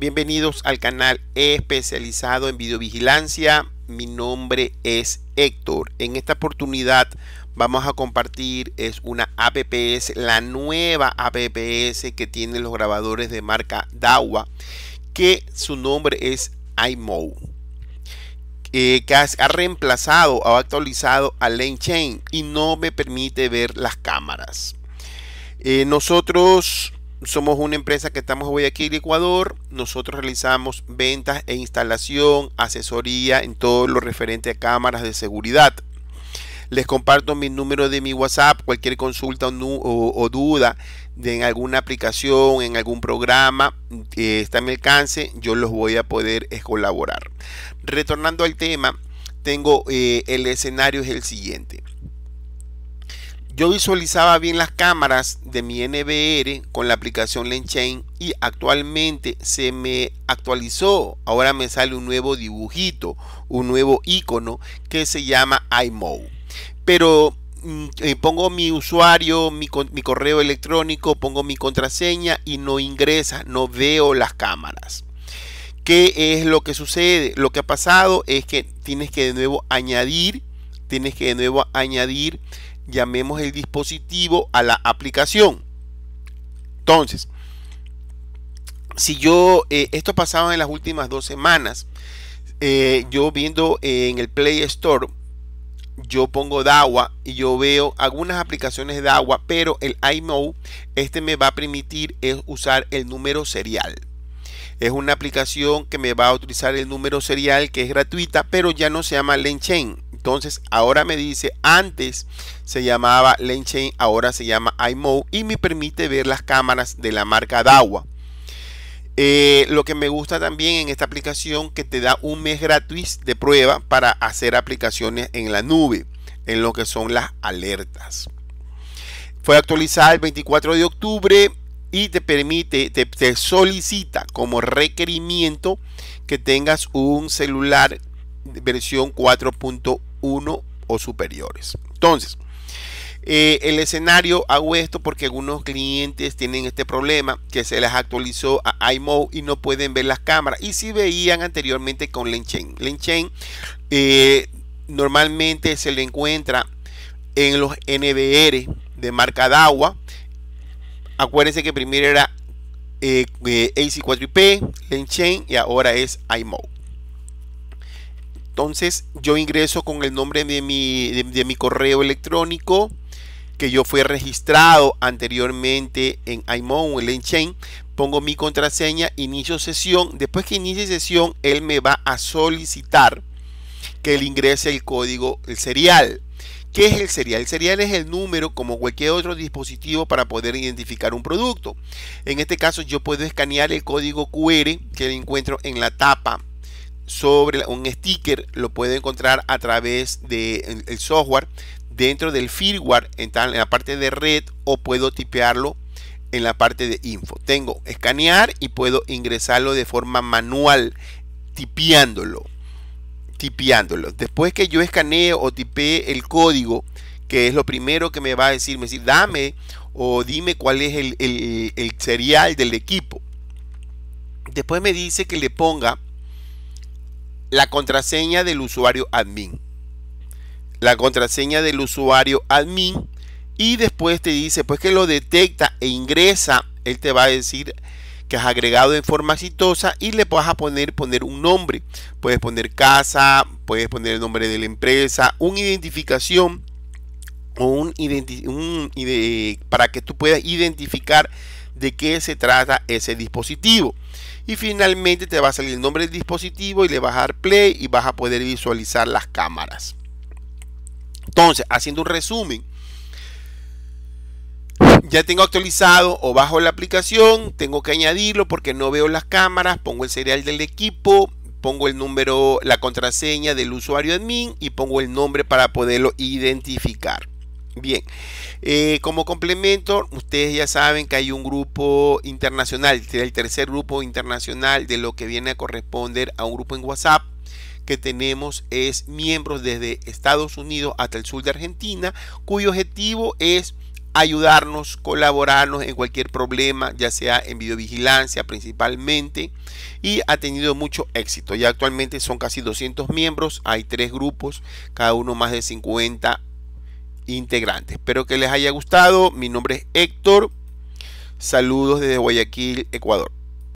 Bienvenidos al canal especializado en videovigilancia. Mi nombre es Héctor. En esta oportunidad vamos a compartir es una APPS, la nueva APPS que tienen los grabadores de marca Dawa, que su nombre es iMo. Eh, que ha reemplazado o actualizado a Lane Chain y no me permite ver las cámaras. Eh, nosotros somos una empresa que estamos hoy aquí en Ecuador. Nosotros realizamos ventas e instalación, asesoría en todo lo referente a cámaras de seguridad. Les comparto mi número de mi WhatsApp, cualquier consulta o, duda de en alguna aplicación, en algún programa, que eh, está en mi alcance, yo los voy a poder colaborar. Retornando al tema, tengo eh, el escenario es el siguiente yo visualizaba bien las cámaras de mi NVR con la aplicación LensChain y actualmente se me actualizó. Ahora me sale un nuevo dibujito, un nuevo icono que se llama iMode. Pero mm, eh, pongo mi usuario, mi correo electrónico, pongo mi contraseña y no ingresa, no veo las cámaras. ¿Qué es lo que sucede? Lo que ha pasado es que tienes que de nuevo añadir, tienes que de nuevo añadir llamemos el dispositivo a la aplicación. Entonces, si yo, eh, esto pasaba en las últimas dos semanas, eh, yo viendo eh, en el Play Store, yo pongo DAWA y yo veo algunas aplicaciones de agua pero el iMo, este me va a permitir es usar el número serial. Es una aplicación que me va a utilizar el número serial que es gratuita, pero ya no se llama LenChain. Entonces ahora me dice, antes se llamaba Lane ahora se llama iMo y me permite ver las cámaras de la marca DAWA. Eh, lo que me gusta también en esta aplicación que te da un mes gratis de prueba para hacer aplicaciones en la nube, en lo que son las alertas. Fue actualizada el 24 de octubre y te permite, te solicita como requerimiento que tengas un celular versión 4.1 uno o superiores. Entonces, eh, el escenario hago esto porque algunos clientes tienen este problema que se les actualizó a iMode y no pueden ver las cámaras. Y si veían anteriormente con LenChain. LenChain eh, normalmente se le encuentra en los NVR de marca DAWA. Acuérdense que primero era eh, AC4P, LenChain y ahora es iMode. Entonces yo ingreso con el nombre de mi, de, mi correo electrónico que yo fui registrado anteriormente en iMon o en Chain. Pongo mi contraseña, inicio sesión. Después que inicie sesión, él me va a solicitar que le ingrese el código, el serial. ¿Qué es el serial? El serial es el número como cualquier otro dispositivo para poder identificar un producto. En este caso yo puedo escanear el código QR que encuentro en la tapa sobre un sticker lo puedo encontrar a través del el software dentro del firmware en, tal, en la parte de red o puedo tipearlo en la parte de info. Tengo escanear y puedo ingresarlo de forma manual tipeándolo. Tipeándolo. Después que yo escaneo o tipee el código, que es lo primero que me va a decir, me decir, dame o dime cuál es el, el serial del equipo. Después me dice que le ponga la contraseña del usuario admin. La contraseña del usuario admin y después te dice pues que lo detecta e ingresa, él te va a decir que has agregado de forma exitosa y le vas a poner, poner un nombre. Puedes poner casa, puedes poner el nombre de la empresa, una identificación un, para que tú puedas identificar de qué se trata ese dispositivo y finalmente te va a salir el nombre del dispositivo y le vas a dar play y vas a poder visualizar las cámaras. Entonces, haciendo un resumen, ya tengo actualizado o bajo la aplicación, tengo que añadirlo porque no veo las cámaras, pongo el serial del equipo, pongo el número, la contraseña del usuario admin y pongo el nombre para poderlo identificar. Bien, eh, como complemento, ustedes ya saben que hay un grupo internacional, el tercer grupo internacional de lo que viene a corresponder a un grupo en WhatsApp que tenemos es miembros desde Estados Unidos hasta el sur de Argentina, cuyo objetivo es ayudarnos, colaborarnos en cualquier problema, ya sea en videovigilancia principalmente, y ha tenido mucho éxito. Ya actualmente son casi 200 miembros, hay tres grupos, cada uno más de 50 integrantes. Espero que les haya gustado. Mi nombre es Héctor. Saludos desde Guayaquil, Ecuador.